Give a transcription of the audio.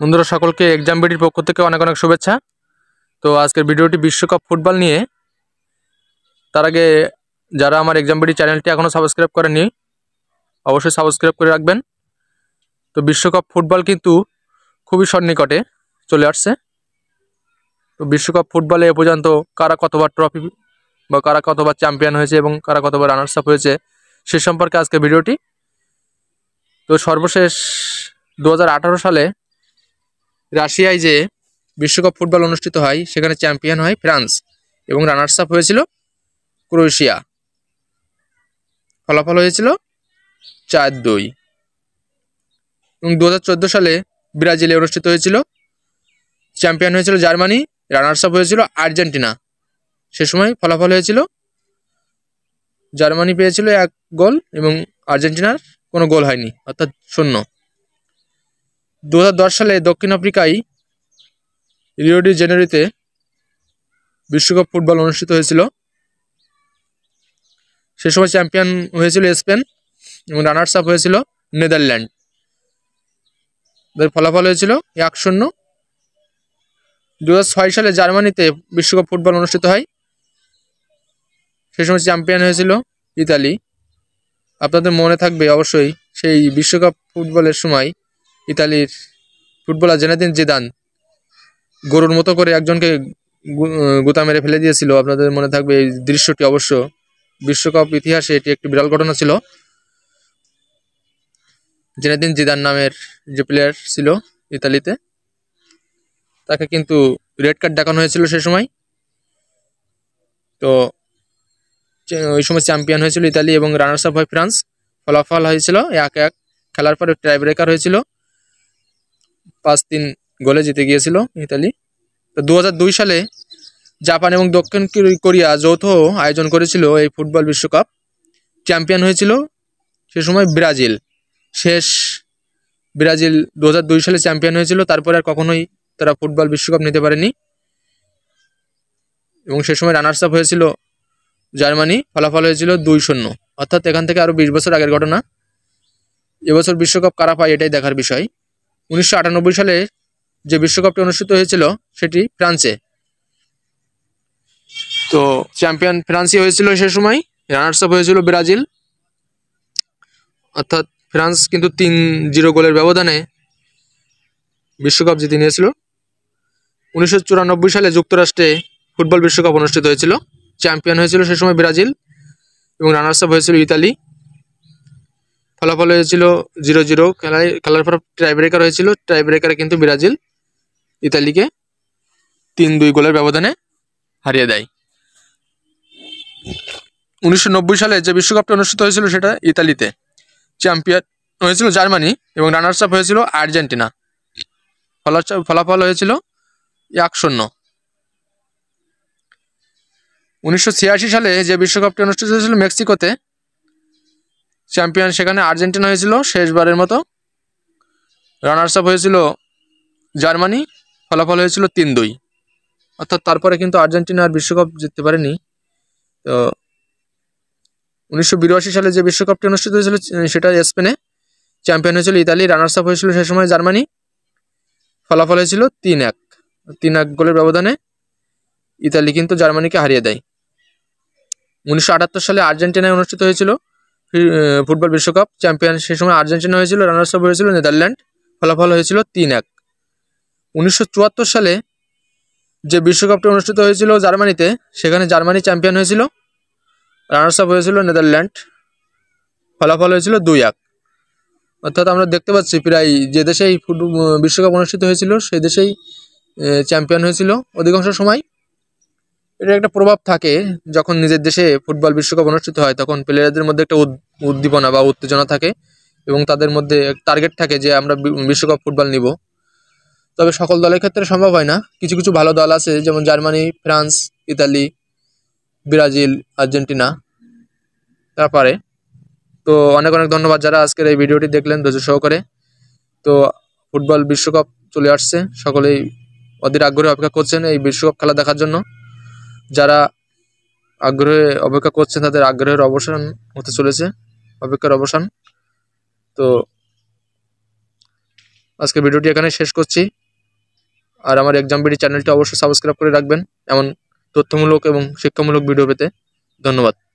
বন্ধুরা সকলকে এক্সাম বিটির পক্ষ থেকে অনেক অনেক শুভেচ্ছা তো আজকের ভিডিওটি বিশ্বকাপ ফুটবল নিয়ে তার আগে যারা আমার এক্সাম বিটি চ্যানেলটি এখনও সাবস্ক্রাইব করেনি অবশ্যই সাবস্ক্রাইব করে রাখবেন তো বিশ্বকাপ ফুটবল কিন্তু খুবই সন্নিকটে চলে আসছে তো বিশ্বকাপ ফুটবলে এ পর্যন্ত কারা কতবার ট্রফি বা কারা কতবার চ্যাম্পিয়ন হয়েছে এবং কারা কতবার রানার্স আপ হয়েছে সে সম্পর্কে আজকে ভিডিওটি তো সর্বশেষ দু সালে রাশিয়ায় যে বিশ্বকাপ ফুটবল অনুষ্ঠিত হয় সেখানে চ্যাম্পিয়ন হয় ফ্রান্স এবং রানার্স আপ হয়েছিল ক্রোয়েশিয়া ফলাফল হয়েছিল চার দুই এবং দু সালে ব্রাজিলে অনুষ্ঠিত হয়েছিল চ্যাম্পিয়ন হয়েছিল জার্মানি রানার্স আপ হয়েছিল আর্জেন্টিনা সে সময় ফলাফল হয়েছিল জার্মানি পেয়েছিল এক গোল এবং আর্জেন্টিনার কোনো গোল হয়নি অর্থাৎ শূন্য দু সালে দক্ষিণ আফ্রিকায় রিওডি জেনারিতে বিশ্বকাপ ফুটবল অনুষ্ঠিত হয়েছিল সে সময় চ্যাম্পিয়ন হয়েছিল স্পেন এবং রানার্স আপ হয়েছিল নেদারল্যান্ড ফলাফল হয়েছিল এক শূন্য দু সালে জার্মানিতে বিশ্বকাপ ফুটবল অনুষ্ঠিত হয় সে সময় চ্যাম্পিয়ন হয়েছিল ইতালি আপনাদের মনে থাকবে অবশ্যই সেই বিশ্বকাপ ফুটবলের সময় ইতালির ফুটবলার জেনাদিন জিদান গরুর মতো করে একজনকে গুতা মেরে ফেলে দিয়েছিল আপনাদের মনে থাকবে এই দৃশ্যটি অবশ্য বিশ্বকাপ ইতিহাসে এটি একটি বিরাল ঘটনা ছিল জেনাদিন জিদান নামের যে প্লেয়ার ছিল ইতালিতে তাকে কিন্তু রেড কার্ড ডাকানো হয়েছিল সে সময় তো ওই সময় চ্যাম্পিয়ন হয়েছিল ইতালি এবং রানার্স আপ হয় ফ্রান্স ফলাফল হয়েছিল এক এক খেলার পরে টাইব্রেকার হয়েছিল পাঁচ তিন গোলে জিতে গিয়েছিল ইতালি তো দু সালে জাপান এবং দক্ষিণ কোরিয়া যৌথ আয়োজন করেছিল এই ফুটবল বিশ্বকাপ চ্যাম্পিয়ন হয়েছিল সে সময় ব্রাজিল শেষ ব্রাজিল দু সালে চ্যাম্পিয়ন হয়েছিল তারপরে আর কখনোই তারা ফুটবল বিশ্বকাপ নিতে পারেনি এবং সে সময় রানার্স আপ হয়েছিল জার্মানি ফলাফল হয়েছিল দুই শূন্য অর্থাৎ এখান থেকে আরও বিশ বছর আগের ঘটনা এবছর বিশ্বকাপ কারা পায় এটাই দেখার বিষয় উনিশশো সালে যে বিশ্বকাপটি অনুষ্ঠিত হয়েছিল সেটি ফ্রান্সে তো চ্যাম্পিয়ন ফ্রান্সই হয়েছিল সে সময় রানার্স আপ হয়েছিল ব্রাজিল অর্থাৎ ফ্রান্স কিন্তু তিন জিরো গোলের ব্যবধানে বিশ্বকাপ জিতে নিয়েছিল উনিশশো সালে যুক্তরাষ্ট্রে ফুটবল বিশ্বকাপ অনুষ্ঠিত হয়েছিল চ্যাম্পিয়ন হয়েছিল সে সময় ব্রাজিল এবং রানার্স আপ হয়েছিল ইতালি ফলাফল হয়েছিল জিরো জিরো খেলায় খেলার পর ব্রেকার হয়েছিল ব্রেকারে কিন্তু ব্রাজিল ইতালিকে তিন দুই গোলের ব্যবধানে হারিয়ে দেয় উনিশশো সালে যে বিশ্বকাপটা অনুষ্ঠিত হয়েছিল সেটা ইতালিতে চ্যাম্পিয়ন হয়েছিল জার্মানি এবং রানার্স আপ হয়েছিল আর্জেন্টিনা ফলাফল হয়েছিল এক শূন্য উনিশশো সালে যে বিশ্বকাপটি অনুষ্ঠিত হয়েছিল মেক্সিকোতে চ্যাম্পিয়ন সেখানে আর্জেন্টিনা হয়েছিল শেষবারের মতো রানার্স আপ হয়েছিল জার্মানি ফলাফল হয়েছিল তিন দুই অর্থাৎ তারপরে কিন্তু আর্জেন্টিনা আর বিশ্বকাপ জিততে পারেনি তো উনিশশো সালে যে বিশ্বকাপটি অনুষ্ঠিত হয়েছিল সেটা স্পেনে চ্যাম্পিয়ন হয়েছিল ইতালি রানার্স আপ হয়েছিল সে সময় জার্মানি ফলাফল হয়েছিল তিন এক তিন এক গোলের ব্যবধানে ইতালি কিন্তু জার্মানিকে হারিয়ে দেয় উনিশশো সালে আর্জেন্টিনায় অনুষ্ঠিত হয়েছিল ফুটবল বিশ্বকাপ চ্যাম্পিয়ন সেই সময় আর্জেন্টিনা হয়েছিল রানার্স আপ হয়েছিল নেদারল্যান্ড ফলাফল হয়েছিল তিন এক উনিশশো সালে যে বিশ্বকাপটি অনুষ্ঠিত হয়েছিল জার্মানিতে সেখানে জার্মানি চ্যাম্পিয়ন হয়েছিল রানার্স আপ হয়েছিল নেদারল্যান্ড ফলাফল হয়েছিল দুই এক অর্থাৎ আমরা দেখতে পাচ্ছি প্রায় যে দেশেই ফুটবল বিশ্বকাপ অনুষ্ঠিত হয়েছিল সেই দেশেই চ্যাম্পিয়ন হয়েছিল অধিকাংশ সময় এটা একটা প্রভাব থাকে যখন নিজের দেশে ফুটবল বিশ্বকাপ অনুষ্ঠিত হয় তখন প্লেয়ারদের মধ্যে একটা উদ্দীপনা বা উত্তেজনা থাকে এবং তাদের মধ্যে টার্গেট থাকে যে আমরা বিশ্বকাপ ফুটবল নিব তবে সকল দলের ক্ষেত্রে সম্ভব হয় না কিছু কিছু ভালো দল আছে যেমন Germany France Italy Brazil Argentina তারপরে তো অনেক অনেক ধন্যবাদ যারা আজকের এই ভিডিওটি দেখলেন ধৈর্য সহকারে তো ফুটবল বিশ্বকাপ চলে আসছে সকলেই অধীর আগ্রহে অপেক্ষা করছেন এই বিশ্বকাপ খেলা দেখার জন্য যারা আগ্রহে অপেক্ষা করছেন তাদের আগ্রহের অবসান হতে চলেছে অপেক্ষার অবসান তো আজকে ভিডিওটি এখানে শেষ করছি আর আমার এক্সাম বিডি চ্যানেলটি অবশ্যই সাবস্ক্রাইব করে রাখবেন এমন তথ্যমূলক এবং শিক্ষামূলক ভিডিও পেতে ধন্যবাদ